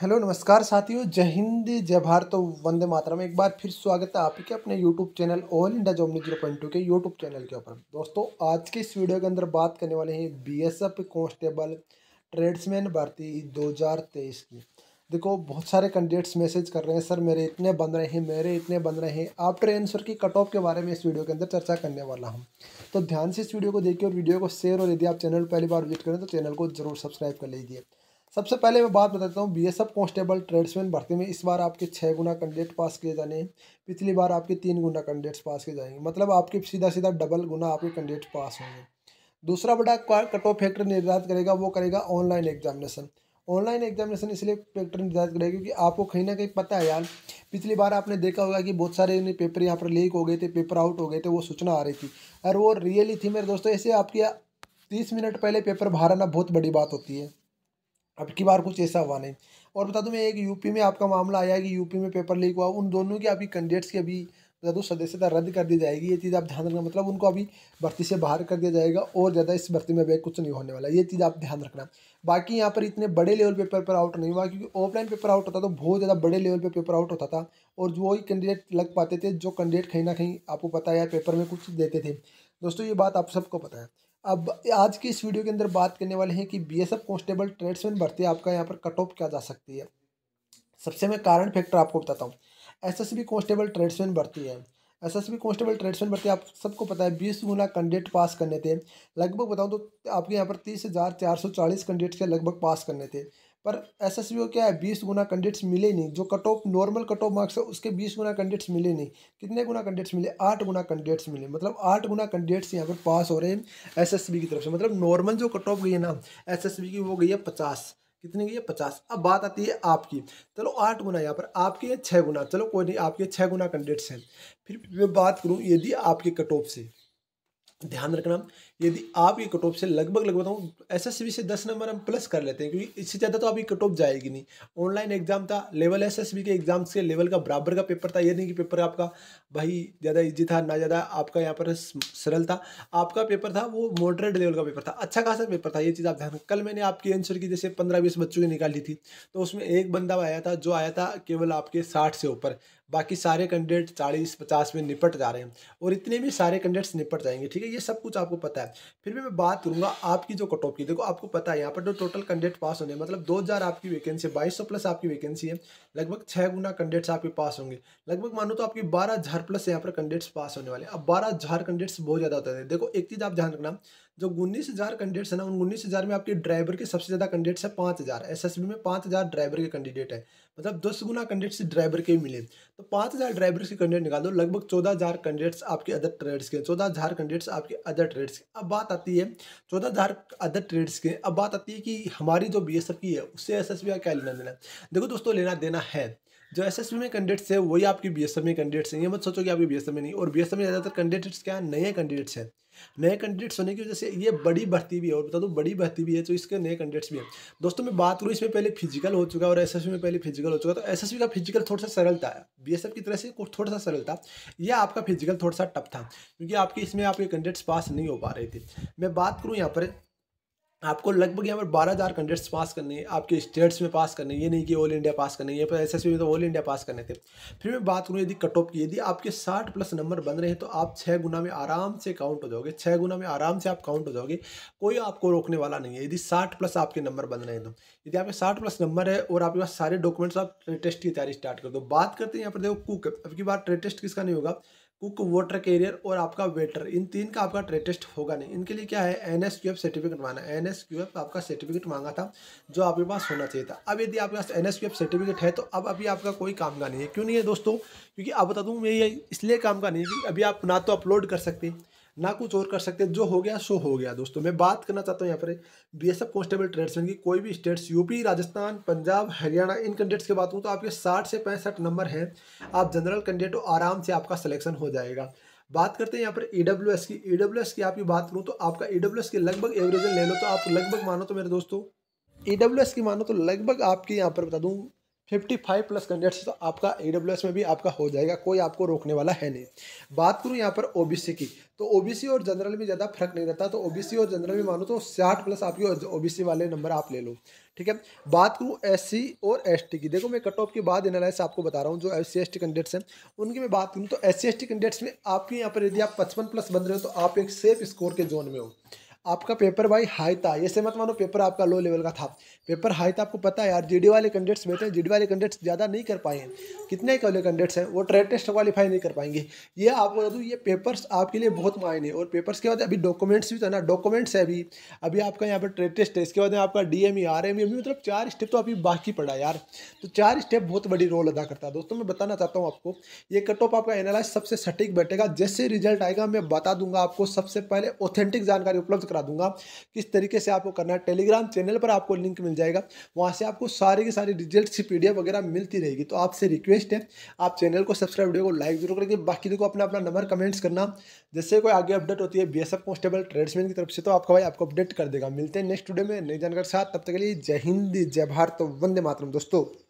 hello नमस्कार साथियों जय हिंद जय भारत तो वंदे मातरम एक बार फिर स्वागत है आपके अपने यूट्यूब चैनल ऑल इंडिया जॉमनी जीरो पॉइंट टू के यूट्यूब चैनल के ऊपर दोस्तों आज के इस वीडियो के अंदर बात करने वाले हैं बीएसएफ कांस्टेबल ट्रेड्समैन भर्ती 2023 की देखो बहुत सारे कैंडिडेट्स मैसेज कर रहे हैं सर मेरे इतने बन रहे हैं मेरे इतने बन रहे हैं आफ्टर ट्रेनसर की कट ऑफ के बारे में इस वीडियो के अंदर चर्चा करने वाला हूँ तो ध्यान से इस वीडियो को देखिए और वीडियो को शेयर और यदि आप चैनल पहली बार विजिट करें तो चैनल को जरूर सब्सक्राइब कर लीजिए सबसे पहले मैं बात बताता हूँ बीएसएफ कांस्टेबल ट्रेड्समैन भर्ती में इस बार आपके छः गुना कैंडिडेट पास किए जाने हैं पिछली बार आपके तीन गुना कैंडिडेट्स पास किए जाएंगे मतलब आपके सीधा सीधा डबल गुना आपके कैंडिडेट पास होंगे दूसरा बड़ा कट ऑफ फैक्टर निर्धारित करेगा वो करेगा ऑनलाइन एग्जामिनेशन ऑनलाइन एग्जामिनेशन इसलिए फैक्टर निर्धारित करेगा क्योंकि आपको कहीं ना कहीं पता है यार पिछली बार आपने देखा होगा कि बहुत सारे पेपर यहाँ पर लीक हो गए थे पेपर आउट हो गए थे वो सूचना आ रही थी और वो रियली थी मेरे दोस्तों ऐसे आपकी तीस मिनट पहले पेपर बाहर आना बहुत बड़ी बात होती है अब की बार कुछ ऐसा हुआ नहीं और बता दूं मैं एक यूपी में आपका मामला आया कि यूपी में पेपर लीक हुआ उन दोनों की अभी कैंडिडेट्स की अभी बता दूँ सदस्यता रद्द कर दी जाएगी ये चीज़ आप ध्यान रखना मतलब उनको अभी भर्ती से बाहर कर दिया जाएगा और ज़्यादा इस भर्ती में अभी कुछ नहीं होने वाला ये चीज़ आप ध्यान रखना बाकी यहाँ पर इतने बड़े लेवल पे पेपर आउट नहीं हुआ क्योंकि ऑफलाइन पेपर आउट होता तो बहुत ज़्यादा बड़े लेवल पे पेपर आउट होता था और जो ही कैंडिडेट लग पाते थे जो कैंडिडेट कहीं ना कहीं आपको पता है पेपर में कुछ देते थे दोस्तों ये बात आप सबको पता है अब आज की इस वीडियो के अंदर बात करने वाले हैं कि B S F constable tradesman भर्ती आपका यहाँ पर कट ऑफ क्या जा सकती है सबसे मैं कारण फैक्टर आपको बताता हूँ S S B constable tradesman भर्ती है S S B constable tradesman भर्ती आप सबको पता है बीस गुना कैंडिडेट पास करने थे लगभग बताऊँ तो आपके यहाँ पर तीस हज़ार चार सौ चालीस कैंडिडेट्स के लगभग पास करने थे पर एस एस क्या है बीस गुना कैंडिडेट्स मिले नहीं जो cut off normal cut off marks है उसके बीस गुना कैंडिडेट्स मिले नहीं कितने गुना कैंडिडेट्स मिले आठ गुना कैंडिडेट्स मिले मतलब आठ गुना कैंडिडेट्स यहाँ पर पास हो रहे हैं एस की तरफ से मतलब नॉर्मल जो कट ऑफ गई है ना एस की वो गई है पचास कितनी गई है पचास अब बात आती है आपकी चलो आठ गुना यहाँ पर आपके छः गुना चलो कोई नहीं आपके छः गुना कैंडिडेट्स हैं फिर मैं बात करूँ यदि आपके कट ऑफ से ध्यान रखना यदि आपकी कट ऑफ से लगभग लगभग बताऊँ एस एस से दस नंबर हम प्लस कर लेते हैं क्योंकि इससे ज़्यादा तो आपकी कट ऑफ जाएगी नहीं ऑनलाइन एग्जाम था लेवल एस एस के एग्जाम से लेवल का बराबर का पेपर था ये नहीं कि पेपर आपका भाई ज़्यादा ईजी था ना ज़्यादा आपका यहाँ पर सरल था आपका पेपर था वो मॉडरेट लेवल का पेपर था अच्छा खासा पेपर था ये चीज़ आप ध्यान कल मैंने आपकी आंसर की जैसे पंद्रह बीस बच्चों की निकाली थी तो उसमें एक बंदा आया था जो आया था केवल आपके साठ से ऊपर बाकी सारे कैंडिडेट चालीस पचास में निपट जा रहे हैं और इतने भी सारे कैंडिडेट्स निपट जाएंगे ठीक है ये सब कुछ आपको पता है है फिर भी मैं बात करूंगा आपकी जो कट ऑफ की देखो आपको पता है यहाँ पर जो टोटल कैंडिडेट पास होने मतलब दो हज़ार आपकी वैकेंसी है बाईस प्लस आपकी वैकेंसी है लगभग छः गुना कैंडिडेट्स आपके पास होंगे लगभग मानो तो आपकी बारह प्लस यहाँ पर कैंडिडेट्स पास होने वाले अब बारह हज़ार कैंडिडेट्स बहुत ज़्यादा होते हैं देखो एक चीज़ आप ध्यान रखना जो उन्नीस हज़ार कैंडिडेट्स हैं ना उन उन्नीस हज़ार में आपके ड्राइवर के सबसे ज़्यादा कैंडिडेट्स हैं पाँच हज़ार एस एस बी में पाँच हज़ार ड्राइवर के कैंडिडेट हैं मतलब दस गुना कैंडिडेट्स ड्राइवर के मिले तो पाँच हज़ार ड्राइवर के कैंडिडेट निकालो लगभग चौदह हज़ार कैंडिडेट्स आपके अदर ट्रेड्स के चौदह हज़ार कैंडिडेट्स आपके अदर ट्रेड्स के अब बात आती है चौदह हज़ार अदर ट्रेड्स के अब बात आती है कि हमारी जो बी एस एफ की है उससे एस एस बी का क्या लेना देना देखो दोस्तों लेना देना है जो एस एस में कैंडिडेट्स है वही आपके बी एस एम में कैंडिडेट्स हैं ये मत सोचो कि आपकी बी एस एम में नहीं और बी एस एम में ज़्यादातर कैंडिडेट्स क्या नए कैंडिडेट्स हैं नए कैंडिडेट्स होने की वजह से ये बड़ी भर्ती भी है और बता दूँ बड़ी भर्ती भी है तो इसके नए कैंडिडेट्स भी हैं दोस्तों मैं बात करूँ इसमें पहले फिजिकल हो चुका और एस एस में पहले फिजिकल हो चुका तो एस एस का फिजिकल थोड़ा सा सरल था बी एस एफ की तरह से थोड़ा सा सरल था यह आपका फिजिकल थोड़ा सा टफ था क्योंकि आपके इसमें आपके कैंडिडेट्स पास नहीं हो पा रहे थे मैं बात करूँ यहाँ पर आपको लगभग यहाँ पर बारह हज़ार कैंडिडेट्स पास करने हैं आपके स्टेट्स में पास करने ये नहीं कि ऑल इंडिया पास करने ये पर एस में तो ऑल इंडिया पास करने थे फिर मैं बात करूँ यदि कट ऑफ की यदि आपके साठ प्लस नंबर बन रहे हैं तो आप छः गुना में आराम से काउंट हो जाओगे छः गुना में आराम से आप काउंट हो जाओगे कोई आपको रोकने वाला नहीं है यदि साठ प्लस आपके नंबर बन रहे हैं तो यदि आपके साठ प्लस नंबर है और आपके पास सारे डॉक्यूमेंट्स आप ट्रेड टेस्ट की तैयारी स्टार्ट कर दो बात करते हैं यहाँ पर देखो कुक अब की बार टेस्ट किसका नहीं होगा कुक वाटर कैरियर और आपका वेटर इन तीन का आपका ट्रेड टेस्ट होगा नहीं इनके लिए क्या है N S Q F certificate मांगा एन एस क्यू एफ आपका सर्टिफिकेट मांगा था जो आपके पास होना चाहिए था अब यदि आपके पास N S Q F certificate है तो अब अभी आपका कोई काम का नहीं है क्यों नहीं है दोस्तों क्योंकि आप बता दूँ मैं ये इसलिए काम का नहीं है कि अभी आप ना तो अपलोड कर सकते ना कुछ और कर सकते जो हो गया सो हो गया दोस्तों मैं बात करना चाहता हूँ यहाँ पर B S F constable tradesman की कोई भी स्टेट्स यूपी राजस्थान पंजाब हरियाणा इन कैंडिडेट्स की बात हूँ तो आपके साठ से पैंसठ नंबर हैं आप जनरल कैंडिडेट हो आराम से आपका सलेक्शन हो जाएगा बात करते हैं यहाँ पर ई डब्ल्यू एस की ई डब्ल्यू एस की आपकी बात करूँ तो आपका ई डब्ल्यू एस की लगभग एवरेजन ले लो तो आप लगभग मानो तो मेरे दोस्तों ई डब्ल्यू एस की मानो तो लगभग आपके यहाँ पर बता दूँ फिफ्टी फाइव प्लस कैंडिडेट्स तो आपका ए में भी आपका हो जाएगा कोई आपको रोकने वाला है नहीं बात करूँ यहाँ पर ओबीसी की तो ओबीसी और जनरल में ज़्यादा फर्क नहीं रहता तो ओबीसी और जनरल में मानो तो साठ प्लस आपकी ओबीसी वाले नंबर आप ले लो ठीक है बात करूँ एस और एस की देखो मैं कट ऑफ के बाद एनालिस आपको बता रहा हूँ जो S C S T candidates हैं उनकी मैं बात करूँ तो S C S T candidates में आपके यहाँ पर यदि आप पचपन प्लस बन रहे हो तो आप एक सेफ स्कोर के जोन में हो आपका पेपर भाई हाई था ऐसे मत मानो पेपर आपका लो लेवल का था पेपर हाई था आपको पता है यार जीडी वाले कैंडिडेट्स बैठे हैं जीडी वाले कैंडिडेट्स ज़्यादा नहीं कर पाए हैं कितने ही वाले कैंडिडेट्स हैं वो ट्रेड टेस्ट क्वालिफाई नहीं कर पाएंगे ये आपको बता दूँ ये पेपर्स आपके लिए बहुत मायने और पेपर्स के बाद अभी डॉक्यूमेंट्स भी तो ना डॉक्यूमेंट्स है अभी अभी आपका यहाँ पर ट्रेड टेस्ट है इसके बाद आपका D M E R M E मतलब चार स्टेप तो अभी बाकी पड़ा यार तो चार स्टेप बहुत बड़ी रोल अदा करता है दोस्तों मैं बताना चाहता हूँ आपको ये कट ऑफ आपका एनालाइज सबसे सटीक बैठेगा जैसे रिजल्ट आएगा मैं बता दूंगा आपको सबसे पहले ऑथेंटिक जानकारी उपलब्ध करा दूंगा किस तरीके से आपको करना है टेलीग्राम चैनल पर आपको लिंक मिल जाएगा वहाँ से आपको सारे के सारे रिजल्ट सी पी वगैरह मिलती रहेगी तो आपसे रिक्वेस्ट है आप चैनल को सब्सक्राइब वीडियो को लाइक जरूर करेंगे बाकी देखो अपना अपना नंबर कमेंट्स करना जैसे कोई आगे अपडेट होती है बी एस कांस्टेबल ट्रेड्समैन की तरफ से तो आपका भाई आपको अपडेट कर देगा मिलते हैं नेक्स्ट वीडियो में नई जानकारी साथ तब तक के लिए जय हिंद जय भारत वंदे मातरम दोस्तों